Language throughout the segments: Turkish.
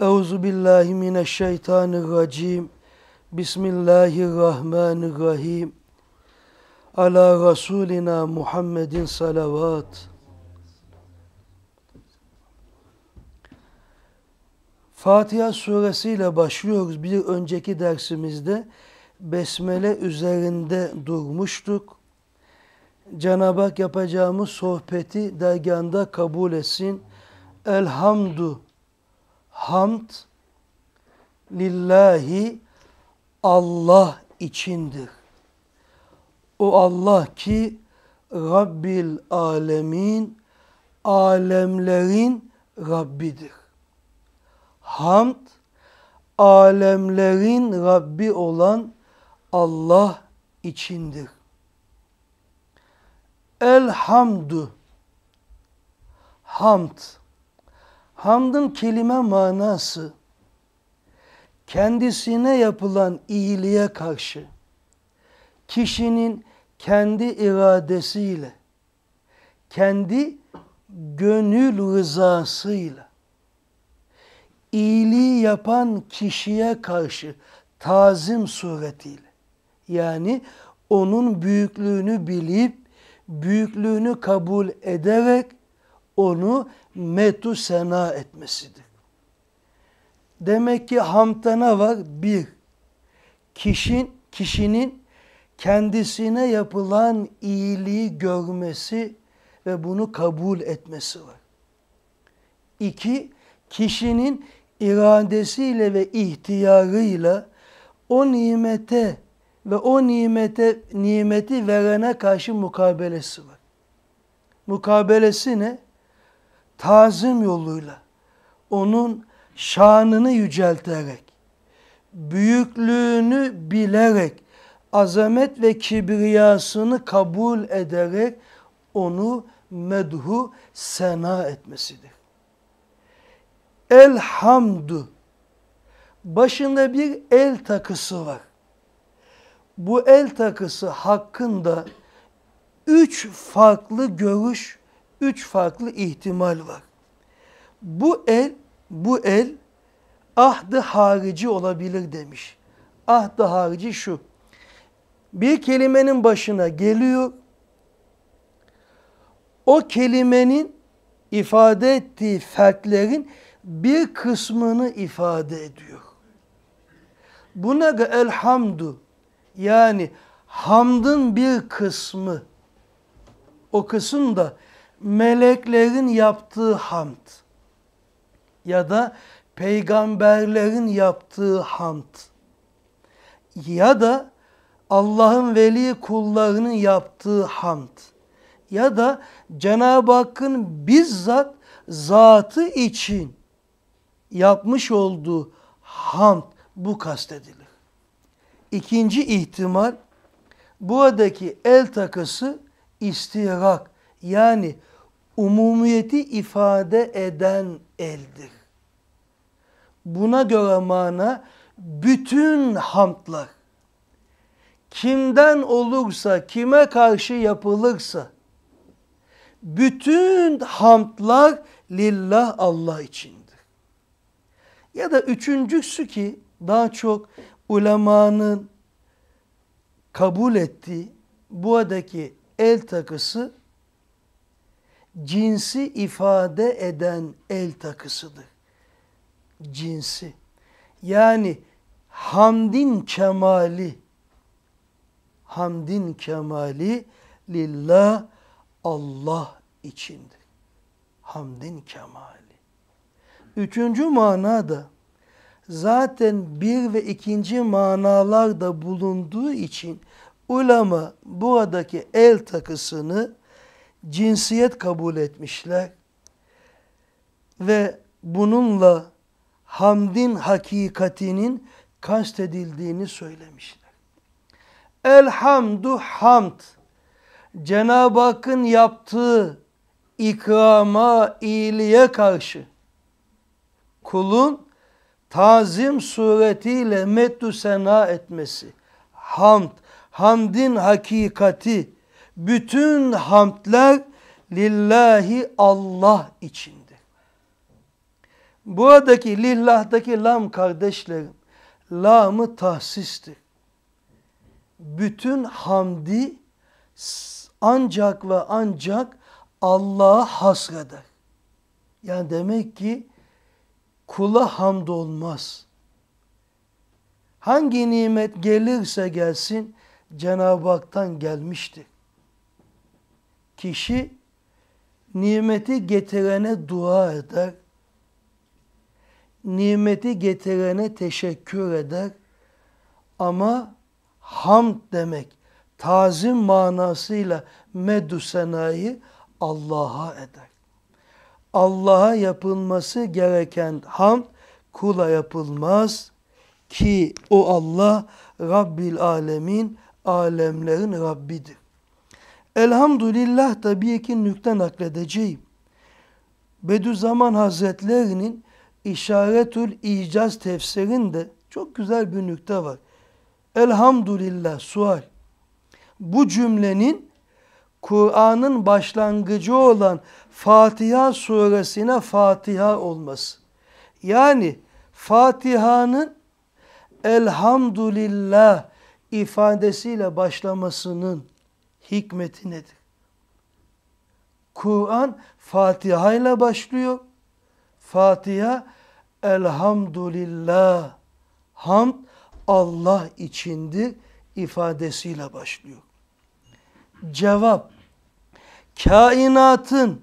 Euzu billahi mineşşeytanirracim. Bismillahirrahmanirrahim. Ala Rasulina Muhammedin salavat. Fatiha suresiyle başlıyoruz. Bir önceki dersimizde besmele üzerinde durmuştuk. Cenab-ı Hak yapacağımız sohbeti derganda kabul etsin. Elhamdülillah hamd lillahi Allah içindir. O Allah ki Rabbil alemin alemlerin Rabbidir. Hamd alemlerin Rabbi olan Allah içindir. Elhamdü hamd Hamdın kelime manası kendisine yapılan iyiliğe karşı kişinin kendi iradesiyle, kendi gönül rızasıyla iyiliği yapan kişiye karşı tazim suretiyle yani onun büyüklüğünü bilip büyüklüğünü kabul ederek onu metu sena etmesidir. Demek ki hamdana var bir. kişinin kişinin kendisine yapılan iyiliği görmesi ve bunu kabul etmesi var. İki, kişinin iradesiyle ve ihtiyarıyla o nimete ve o nimete nimeti verene karşı mukabelesi var. Mukabelesi ne? tazim yoluyla onun şanını yücelterek, büyüklüğünü bilerek, azamet ve kibriyasını kabul ederek onu medhu sena etmesidir. Elhamdu. Başında bir el takısı var. Bu el takısı hakkında üç farklı görüş üç farklı ihtimal var. Bu el, bu el ahdı harici olabilir demiş. Ahdı harici şu. Bir kelimenin başına geliyor. O kelimenin ifade ettiği fertlerin bir kısmını ifade ediyor. Buna da elhamdu yani hamdın bir kısmı. O kısım da meleklerin yaptığı hamd ya da peygamberlerin yaptığı hamd ya da Allah'ın veli kullarının yaptığı hamd ya da Cenab-ı Hakk'ın bizzat zatı için yapmış olduğu hamd bu kastedilir. İkinci ihtimal buradaki el takısı istihrak yani umumiyeti ifade eden eldir. Buna göre mana bütün hamdlar kimden olursa, kime karşı yapılırsa bütün hamdlar lillah Allah içindir. Ya da üçüncüsü ki daha çok ulemanın kabul ettiği buradaki el takısı cinsi ifade eden el takısıdır. Cinsi. Yani hamdin kemali, hamdin kemali lillah Allah içindir. Hamdin kemali. Üçüncü manada zaten bir ve ikinci manalar da bulunduğu için ulema buradaki el takısını cinsiyet kabul etmişler ve bununla hamdin hakikatinin kastedildiğini söylemişler. Elhamdu hamd. Cenab-ı Hakk'ın yaptığı ikrama, iyiliğe karşı kulun tazim suretiyle meddü sena etmesi. Hamd, hamdin hakikati, bütün hamdler lillahi Allah içindir. Buradaki lillahdaki lam kardeşlerim, lamı tahsistir. Bütün hamdi ancak ve ancak Allah'a hasreder. Yani demek ki kula hamd olmaz. Hangi nimet gelirse gelsin Cenab-ı Hak'tan gelmiştir. Kişi nimeti getirene dua eder. Nimeti getirene teşekkür eder. Ama hamd demek, tazim manasıyla medü senayı Allah'a eder. Allah'a yapılması gereken hamd kula yapılmaz ki o Allah Rabbil Alemin alemlerin Rabbidir. Elhamdülillah tabii ki nükte nakledeceğim. Bediüzzaman Hazretlerinin İşaretül İcaz tefsirinde çok güzel bir nükte var. Elhamdülillah sual. Bu cümlenin Kur'an'ın başlangıcı olan Fatiha suresine Fatiha olması. Yani Fatiha'nın elhamdülillah ifadesiyle başlamasının hikmeti nedir? Kur'an Fatiha ile başlıyor. Fatiha elhamdülillah hamd Allah içindir ifadesiyle başlıyor. Cevap kainatın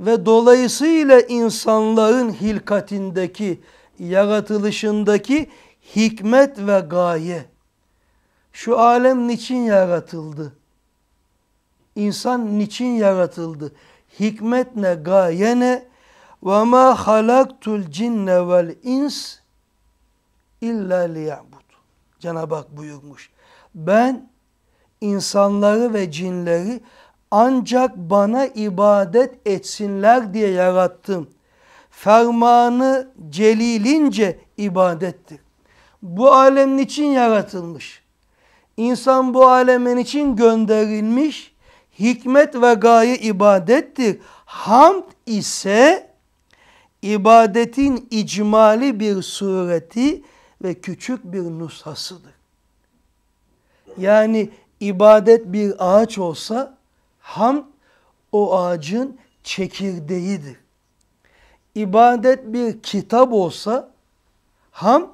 ve dolayısıyla insanların hilkatindeki yaratılışındaki hikmet ve gaye. Şu alem niçin yaratıldı? İnsan niçin yaratıldı? Hikmet Hikmetne gayene ve ma halaktul cinne vel ins illa liya'bud. Cenab-ı Hak buyurmuş. Ben insanları ve cinleri ancak bana ibadet etsinler diye yarattım. Fermanı celilince ibadettir. Bu alemin için yaratılmış. İnsan bu alemin için gönderilmiş hikmet ve gaye ibadettir. Hamd ise ibadetin icmali bir sureti ve küçük bir nushasıdır. Yani ibadet bir ağaç olsa hamd o ağacın çekirdeğidir. İbadet bir kitap olsa hamd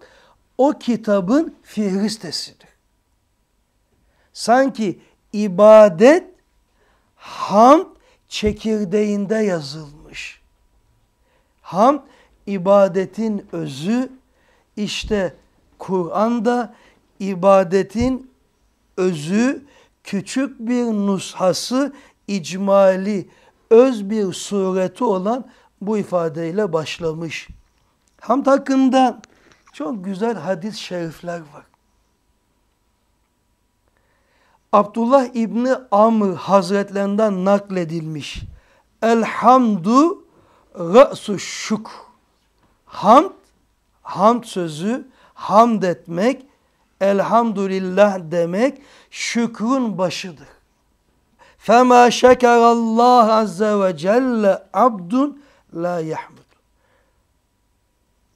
o kitabın fihristesidir. Sanki ibadet Ham çekirdeğinde yazılmış. Ham ibadetin özü işte Kur'an'da ibadetin özü küçük bir nushası icmali öz bir sureti olan bu ifadeyle başlamış. Ham hakkında çok güzel hadis-i şerifler var. Abdullah İbni Amr Hazretlerinden nakledilmiş. Elhamdu ra'su şuk. Hamd, hamd sözü, hamd etmek, elhamdülillah demek şükrün başıdır. Fema Allah azze ve celle abdun la yahmud.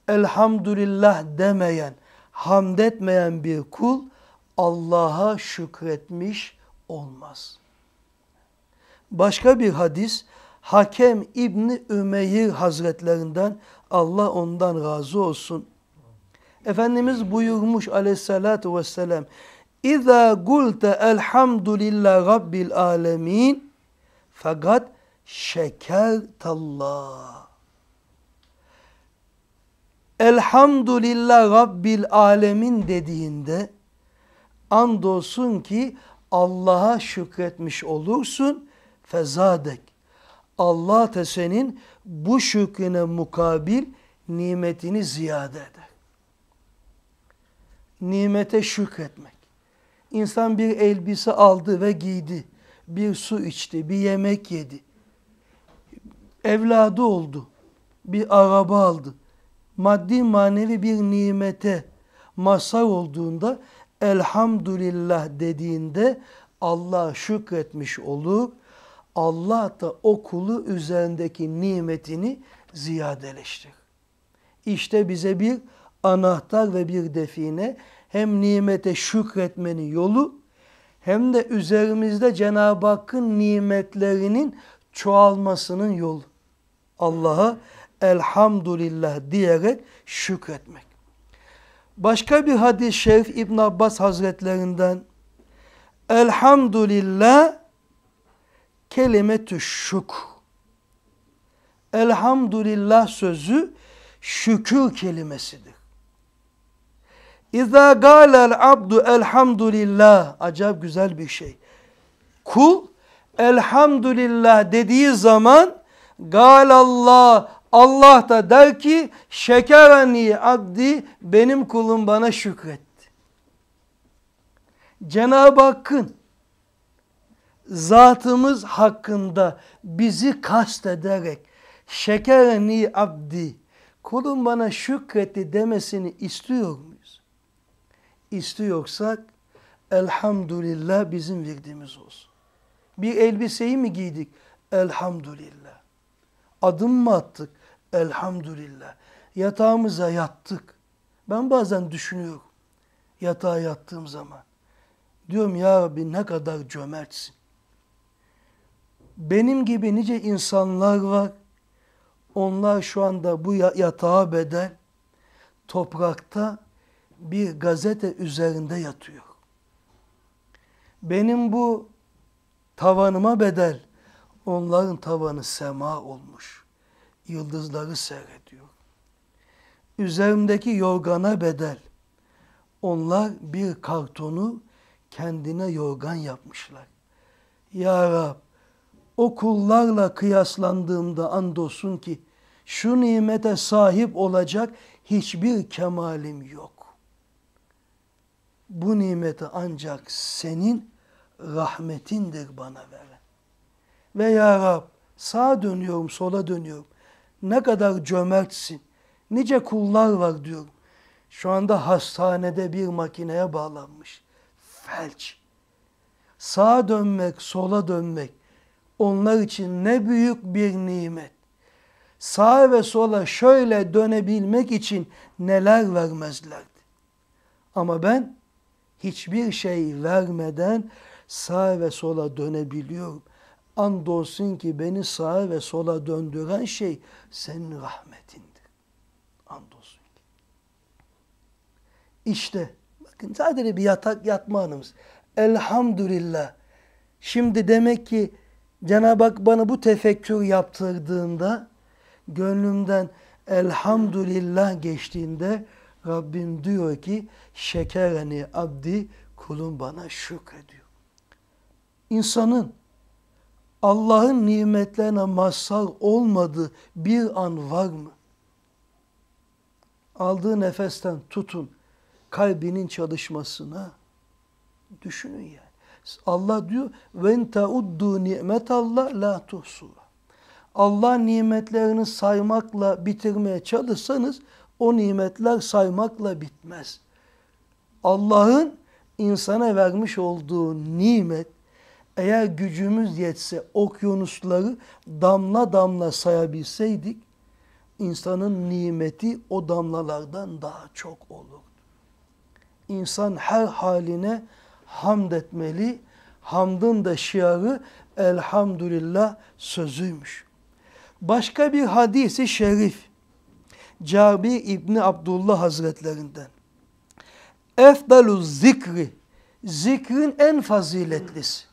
Elhamdülillah demeyen, hamd etmeyen bir kul Allah'a şükretmiş olmaz. Başka bir hadis Hakem İbni Ümeyr Hazretlerinden Allah ondan razı olsun. Efendimiz buyurmuş aleyhissalatu vesselam İza gulte elhamdülillah rabbil alemin fakat şekertallah. Elhamdülillah rabbil alemin dediğinde andolsun ki Allah'a şükretmiş olursun fezadek. Allah da senin bu şükrüne mukabil nimetini ziyade eder. Nimete şükretmek. İnsan bir elbise aldı ve giydi. Bir su içti, bir yemek yedi. Evladı oldu. Bir araba aldı. Maddi manevi bir nimete mazhar olduğunda elhamdülillah dediğinde Allah şükretmiş olur. Allah da o kulu üzerindeki nimetini ziyadeleştir. İşte bize bir anahtar ve bir define hem nimete şükretmenin yolu hem de üzerimizde Cenab-ı Hakk'ın nimetlerinin çoğalmasının yolu. Allah'a elhamdülillah diyerek şükretmek. Başka bir hadis-i şerif İbn Abbas Hazretlerinden Elhamdülillah kelimetü şük. Elhamdülillah sözü şükür kelimesidir. İza galel abdu elhamdülillah. Acayip güzel bir şey. Kul elhamdülillah dediği zaman galallah Allah da der ki şekerenli abdi benim kulum bana şükretti. Cenab-ı Hakk'ın zatımız hakkında bizi kast ederek şekereni abdi kulum bana şükretti demesini istiyor muyuz? İstiyorsak elhamdülillah bizim verdiğimiz olsun. Bir elbiseyi mi giydik? Elhamdülillah. Adım mı attık? Elhamdülillah. Yatağımıza yattık. Ben bazen düşünüyorum. Yatağa yattığım zaman. Diyorum ya Rabbi ne kadar cömertsin. Benim gibi nice insanlar var. Onlar şu anda bu yatağa bedel toprakta bir gazete üzerinde yatıyor. Benim bu tavanıma bedel onların tavanı sema olmuş.'' yıldızları seyrediyor. Üzerimdeki yorgana bedel. Onlar bir kartonu kendine yorgan yapmışlar. Ya Rab, o kullarla kıyaslandığımda andolsun ki şu nimete sahip olacak hiçbir kemalim yok. Bu nimeti ancak senin rahmetindir bana veren. Ve ya Rab, sağa dönüyorum, sola dönüyorum ne kadar cömertsin. Nice kullar var diyorum. Şu anda hastanede bir makineye bağlanmış. Felç. Sağa dönmek, sola dönmek onlar için ne büyük bir nimet. Sağa ve sola şöyle dönebilmek için neler vermezlerdi. Ama ben hiçbir şey vermeden sağa ve sola dönebiliyorum.'' Andolsun ki beni sağa ve sola döndüren şey senin rahmetindir. Andolsun ki. İşte bakın sadece bir yatak yatma anımız. Elhamdülillah. Şimdi demek ki Cenab-ı Hak bana bu tefekkür yaptırdığında gönlümden elhamdülillah geçtiğinde Rabbim diyor ki şekereni abdi kulum bana şükrediyor. İnsanın Allah'ın nimetlerine mazhar olmadığı bir an var mı? Aldığı nefesten tutun kalbinin çalışmasına. Düşünün yani. Allah diyor "Ven tauddu nimet Allah la tuhsuha." Allah nimetlerini saymakla bitirmeye çalışsanız o nimetler saymakla bitmez. Allah'ın insana vermiş olduğu nimet eğer gücümüz yetse okyanusları damla damla sayabilseydik, insanın nimeti o damlalardan daha çok olur. İnsan her haline hamd etmeli, hamdın da şiarı elhamdülillah sözüymüş. Başka bir hadisi şerif, Cabir İbni Abdullah Hazretlerinden. Efdalu zikri, zikrin en faziletlisi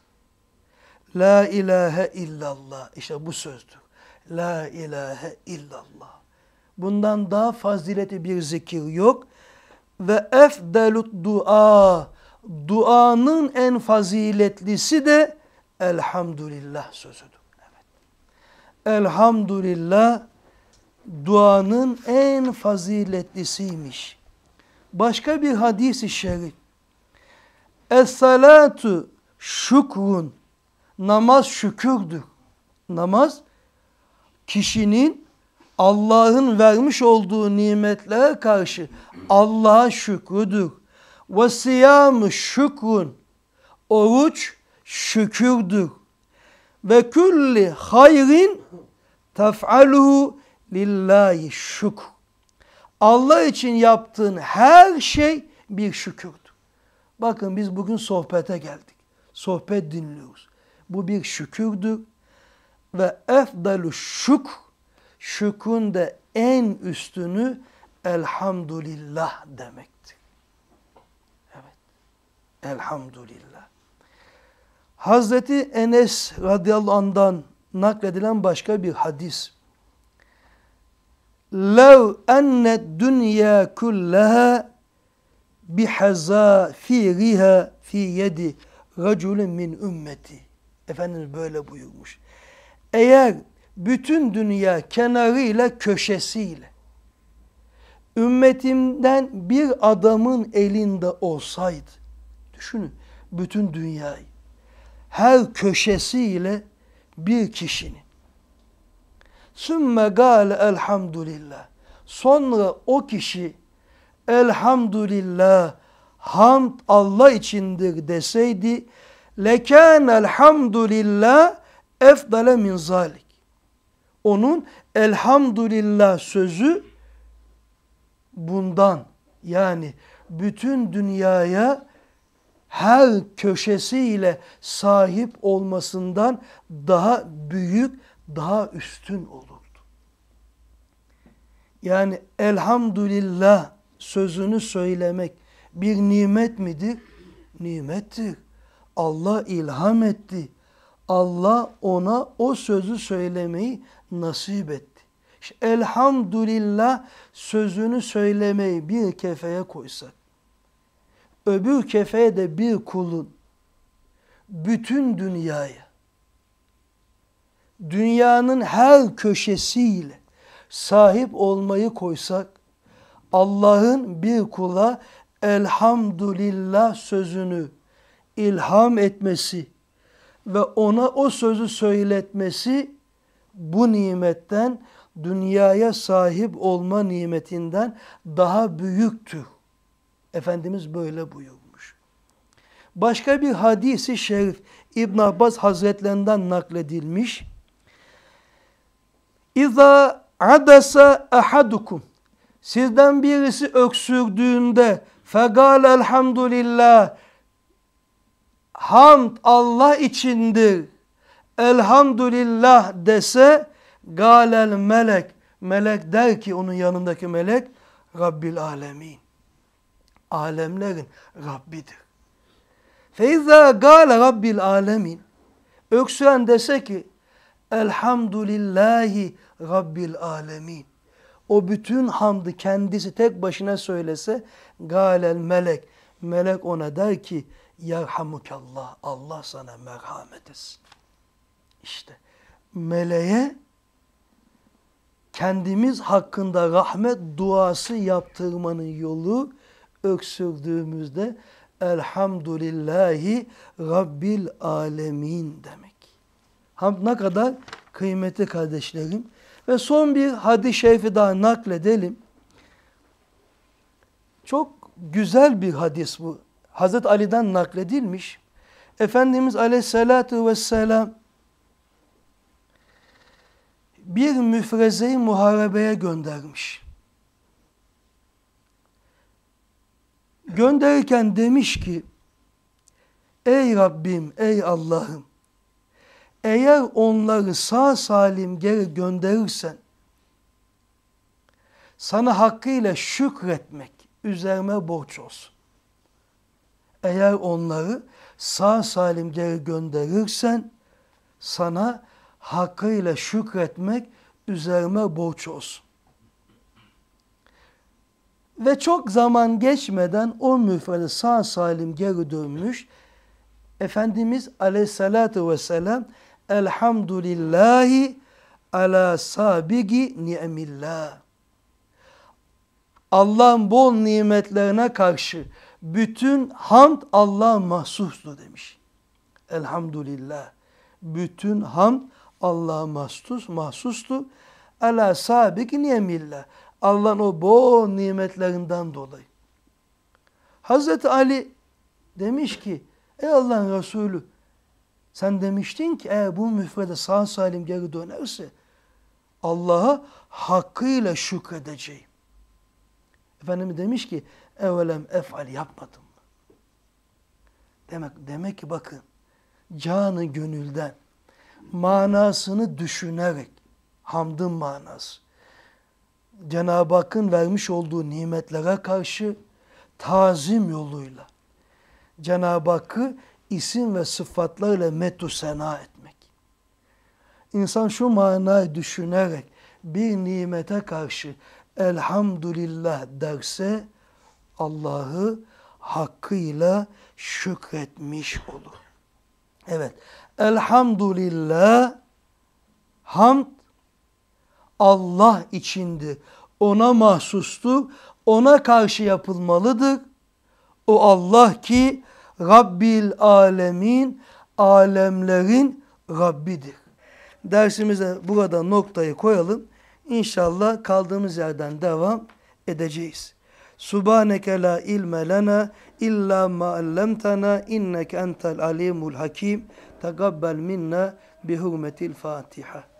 La ilahe illallah. İşte bu sözdür. La ilahe illallah. Bundan daha fazileti bir zikir yok. Ve efdelut dua. Duanın en faziletlisi de elhamdülillah sözüdür. Evet. Elhamdülillah duanın en faziletlisiymiş. Başka bir hadisi şerif. Es-salatu şükrun namaz şükürdür. Namaz kişinin Allah'ın vermiş olduğu nimetlere karşı Allah'a şükrüdür. Ve siyamı şükrün. Oruç şükürdür. Ve külli hayrin tef'aluhu lillahi şükür. Allah için yaptığın her şey bir şükürdür. Bakın biz bugün sohbete geldik. Sohbet dinliyoruz. Bu bir şükürdü Ve efdalü şük, şükün de en üstünü elhamdülillah demektir. Evet, elhamdülillah. Hazreti Enes radıyallahu anh'dan nakledilen başka bir hadis. لَوْ اَنَّ الدُّنْيَا كُلَّهَا بِحَزَافِرِهَا fi yedi رَجُلٍ min اُمَّتِي Efendimiz böyle buyurmuş. Eğer bütün dünya kenarıyla köşesiyle ümmetimden bir adamın elinde olsaydı, düşünün bütün dünyayı, her köşesiyle bir kişinin. Sümme gâle elhamdülillah. Sonra o kişi elhamdülillah hamd Allah içindir deseydi lekânel hamdülillah efdale min zalik. Onun elhamdülillah sözü bundan yani bütün dünyaya her köşesiyle sahip olmasından daha büyük, daha üstün olurdu. Yani elhamdülillah sözünü söylemek bir nimet midir? Nimettir. Allah ilham etti. Allah ona o sözü söylemeyi nasip etti. İşte elhamdülillah sözünü söylemeyi bir kefeye koysak, öbür kefeye de bir kulun bütün dünyaya, dünyanın her köşesiyle sahip olmayı koysak, Allah'ın bir kula elhamdülillah sözünü ilham etmesi ve ona o sözü söyletmesi bu nimetten dünyaya sahip olma nimetinden daha büyüktü. Efendimiz böyle buyurmuş. Başka bir hadisi şerif İbn Abbas Hazretlerinden nakledilmiş. İza adasa ahadukum sizden birisi öksürdüğünde fegal elhamdülillah hamd Allah içindir. Elhamdülillah dese galel melek. Melek der ki onun yanındaki melek Rabbil alemin. Alemlerin Rabbidir. Feyza gale Rabbil alemin. Öksüren dese ki Elhamdülillahi Rabbil alemin. O bütün hamdı kendisi tek başına söylese galel melek. Melek ona der ki Yerhamukallah. Allah sana merhamet etsin. İşte meleğe kendimiz hakkında rahmet duası yaptırmanın yolu öksürdüğümüzde Elhamdülillahi Rabbil Alemin demek. Hamd ne kadar kıymeti kardeşlerim. Ve son bir hadis-i şerifi daha nakledelim. Çok güzel bir hadis bu. Hazreti Ali'den nakledilmiş. Efendimiz aleyhissalatu vesselam bir müfrezeyi muharebeye göndermiş. Gönderirken demiş ki, Ey Rabbim, ey Allah'ım, eğer onları sağ salim geri gönderirsen, sana hakkıyla şükretmek üzerime borç olsun. Eğer onları sağ salim geri gönderirsen sana hakkıyla şükretmek üzerime borç olsun. Ve çok zaman geçmeden o müfredi sağ salim geri dönmüş. Efendimiz aleyhissalatu vesselam elhamdülillahi ala sabigi ni'millah. Allah'ın bol nimetlerine karşı bütün hamd Allah'a mahsustur demiş. Elhamdülillah. Bütün hamd Allah'a mahsus, mahsustu. Ala sabik niyemillah. Allah'ın o bol nimetlerinden dolayı. Hazreti Ali demiş ki, ey Allah'ın Resulü, sen demiştin ki eğer bu müfrede sağ salim geri dönerse Allah'a hakkıyla şükredeceğim. Efendimiz demiş ki Evelem efal yapmadım mı? Demek, demek ki bakın canı gönülden manasını düşünerek hamdın manası. Cenab-ı Hakk'ın vermiş olduğu nimetlere karşı tazim yoluyla Cenab-ı Hakk'ı isim ve sıfatlarla metu sena etmek. İnsan şu manayı düşünerek bir nimete karşı elhamdülillah derse Allah'ı hakkıyla şükretmiş olur. Evet. Elhamdülillah hamd Allah içindi. Ona mahsustu. Ona karşı yapılmalıdır. O Allah ki Rabbil alemin alemlerin Rabbidir. Dersimize burada noktayı koyalım. İnşallah kaldığımız yerden devam edeceğiz. Subhaneke la ilme lena illa ma allamtana inneke entel alimul hakim. Tegabbel minne, bihurmetil Fatiha.